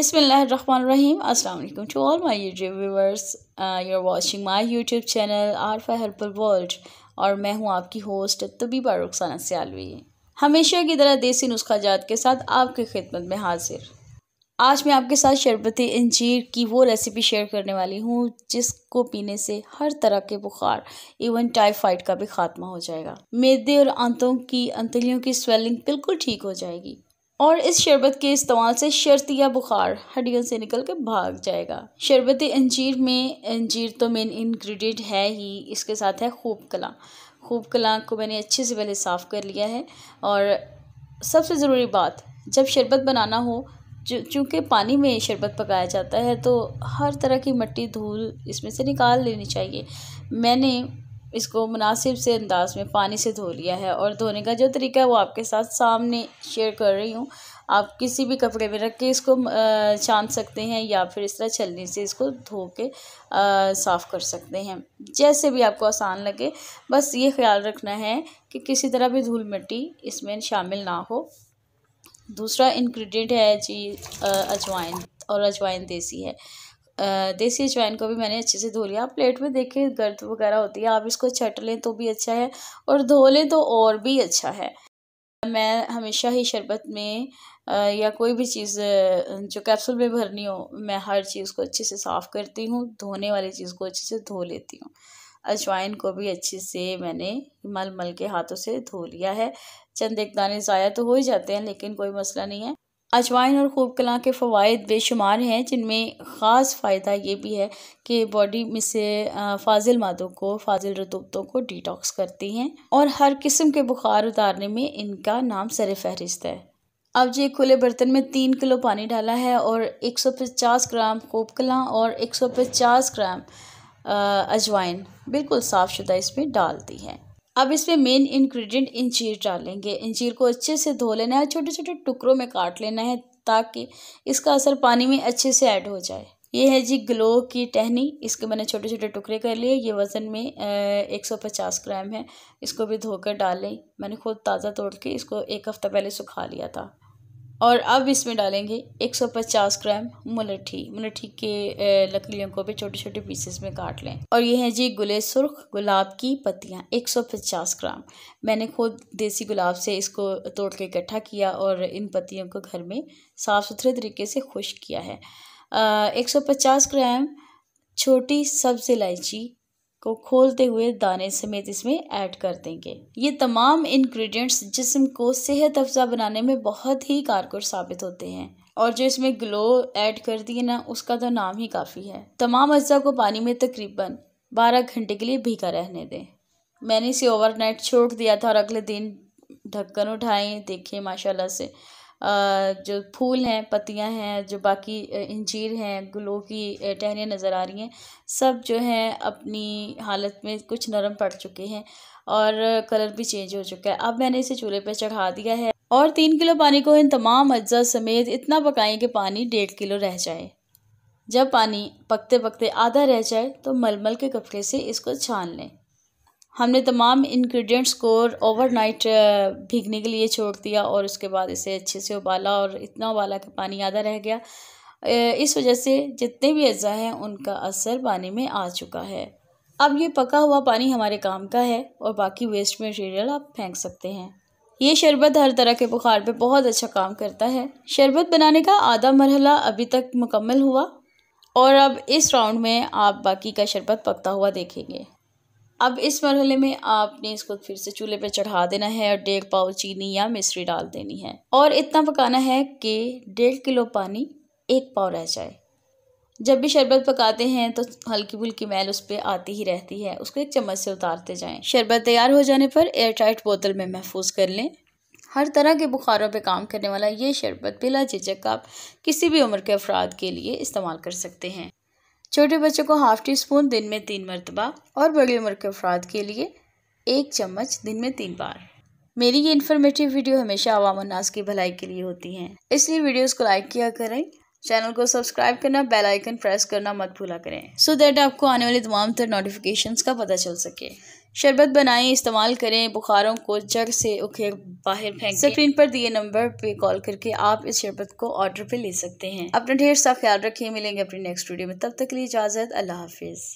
अस्सलाम वालेकुम to all my YouTube YouTube you are watching my YouTube channel channel Arfa Helpful और मैं हूं आपकी होस्ट तबीबा रुखसाना सियालवी हमेशा की तरह देसी नुस्खा जात के साथ आपकी खिदमत में हाजिर आज मैं आपके साथ शरबत इंजीर की वो रेसिपी शेयर करने वाली हूँ जिसको पीने से हर तरह के बुखार इवन टाइफाइड का भी खात्मा हो जाएगा मेदे और आंतों की अंतलियों की स्वेलिंग बिल्कुल ठीक हो जाएगी और इस शरबत के इस्तेमाल से शर्त या बुखार हड्डियों से निकल के भाग जाएगा शरबत अंजीर में अंजीर तो मेन इंग्रेडिएंट है ही इसके साथ है खूब कला खूब कला को मैंने अच्छे से पहले साफ़ कर लिया है और सबसे ज़रूरी बात जब शरबत बनाना हो चूँकि पानी में शरबत पकाया जाता है तो हर तरह की मट्टी धूल इसमें से निकाल लेनी चाहिए मैंने इसको मुनासिब से अंदाज में पानी से धो लिया है और धोने का जो तरीका है वो आपके साथ सामने शेयर कर रही हूँ आप किसी भी कपड़े में रख के इसको छान सकते हैं या फिर इस तरह छलनी से इसको धो के साफ़ कर सकते हैं जैसे भी आपको आसान लगे बस ये ख्याल रखना है कि किसी तरह भी धूल मिट्टी इसमें शामिल ना हो दूसरा इन्ग्रीडियंट है जी अजवाइन और अजवाइन देसी है देसी अजवाइन को भी मैंने अच्छे से धो लिया प्लेट में देखिए गर्द वगैरह होती है आप इसको छट लें तो भी अच्छा है और धो लें तो और भी अच्छा है मैं हमेशा ही शरबत में या कोई भी चीज़ जो कैप्सूल में भरनी हो मैं हर चीज़ को अच्छे से साफ़ करती हूँ धोने वाली चीज़ को अच्छे से धो लेती हूँ अजवाइन को भी अच्छे से मैंने मल मल के हाथों से धो लिया है चंद एक दाने ज़ाया तो हो ही जाते हैं लेकिन कोई मसला नहीं है अजवाइन और खूब कला के फ़वाद बेशुमार हैं जिनमें ख़ास फ़ायदा ये भी है कि बॉडी में से फाजिल मादों को फाजिल रतूबतों को डिटॉक्स करती हैं और हर किस्म के बुखार उतारने में इनका नाम सर फहरिस्त है अब जी खुले बर्तन में तीन किलो पानी डाला है और 150 ग्राम कला और 150 ग्राम अजवाइन बिल्कुल साफ़ शुदा इसमें डालती हैं है अब इसमें मेन इंग्रेडिएंट इंजीर डालेंगे इंजीर को अच्छे से धो लेना है छोटे छोटे टुकड़ों में काट लेना है ताकि इसका असर पानी में अच्छे से ऐड हो जाए ये है जी ग्लो की टहनी इसके मैंने छोटे छोटे टुकड़े कर लिए ये वज़न में एक सौ पचास ग्राम है इसको भी धोकर डालें मैंने खुद ताज़ा तोड़ के इसको एक हफ़्ता पहले सुखा लिया था और अब इसमें डालेंगे 150 ग्राम मुलठी मुलठी के लकड़ियों को भी छोटे छोटे पीसेस में काट लें और ये हैं जी गुले सुर्ख गुलाब की पत्तियाँ 150 ग्राम मैंने खुद देसी गुलाब से इसको तोड़ के इकट्ठा किया और इन पत्तियों को घर में साफ़ सुथरे तरीके से खुश किया है एक सौ पचास ग्राम छोटी सब्ज़ इलायची को खोलते हुए दाने समेत इसमें ऐड कर देंगे ये तमाम इंग्रेडिएंट्स जिसम को सेहत अफजा बनाने में बहुत ही कारगर साबित होते हैं और जो इसमें ग्लो ऐड कर दिए ना उसका तो नाम ही काफ़ी है तमाम अज्जा को पानी में तकरीबन बारह घंटे के लिए भीगा रहने दें मैंने इसे ओवरनाइट छोड़ दिया था और अगले दिन ढक्कन उठाएं देखें माशाल्लाह से जो फूल हैं पत्तियां हैं जो बाकी इंजीर हैं गुलों की टहनियाँ नज़र आ रही हैं सब जो हैं अपनी हालत में कुछ नरम पड़ चुके हैं और कलर भी चेंज हो चुका है अब मैंने इसे चूल्हे पर चढ़ा दिया है और तीन किलो पानी को इन तमाम अज्जा समेत इतना पकाएं कि पानी डेढ़ किलो रह जाए जब पानी पकते पकते आधा रह जाए तो मलमल के कपड़े से इसको छान लें हमने तमाम इंग्रेडिएंट्स को ओवरनाइट भीगने के लिए छोड़ दिया और उसके बाद इसे अच्छे से उबाला और इतना उबाला कि पानी आधा रह गया इस वजह से जितने भी अज्जा हैं उनका असर पानी में आ चुका है अब ये पका हुआ पानी हमारे काम का है और बाकी वेस्ट मटेरियल आप फेंक सकते हैं ये शरबत हर तरह के बुखार पे बहुत अच्छा काम करता है शरबत बनाने का आधा मरहला अभी तक मुकम्मल हुआ और अब इस राउंड में आप बाकी का शरबत पकता हुआ देखेंगे अब इस मरहले में आपने इसको फिर से चूल्हे पर चढ़ा देना है और डेढ़ पाव चीनी या मिश्री डाल देनी है और इतना पकाना है कि डेढ़ किलो पानी एक पाव रह जाए जब भी शरबत पकाते हैं तो हल्की फुल्की मैल उस पर आती ही रहती है उसको एक चम्मच से उतारते जाएं शरबत तैयार हो जाने पर एयर टाइट बोतल में महफूज कर लें हर तरह के बुखारों पे काम करने वाला ये शरबत बिला झिझक आप किसी भी उम्र के अफराद के लिए इस्तेमाल कर सकते हैं छोटे बच्चों को हाफ टी स्पून दिन में तीन मरतबा और बड़ी उम्र के अफराद के लिए एक चम्मच दिन में तीन बार मेरी ये इन्फॉर्मेटिव वीडियो हमेशा आवाम उन्नास की भलाई के लिए होती हैं इसलिए वीडियोस को लाइक किया करें चैनल को सब्सक्राइब करना बेल आइकन प्रेस करना मत भूला करें सो so दैट आपको आने वाले तमाम तर नोटिफिकेशन का पता चल सके शरबत बनाएं इस्तेमाल करें बुखारों को जग से उखेर बाहर फेंक स्क्रीन पर दिए नंबर पे कॉल करके आप इस शरबत को ऑर्डर पे ले सकते हैं अपना ढेर सा ख्याल रखें मिलेंगे अपने नेक्स्ट वीडियो में तब तक के लिए इजाज़त अल्लाह हाफिज़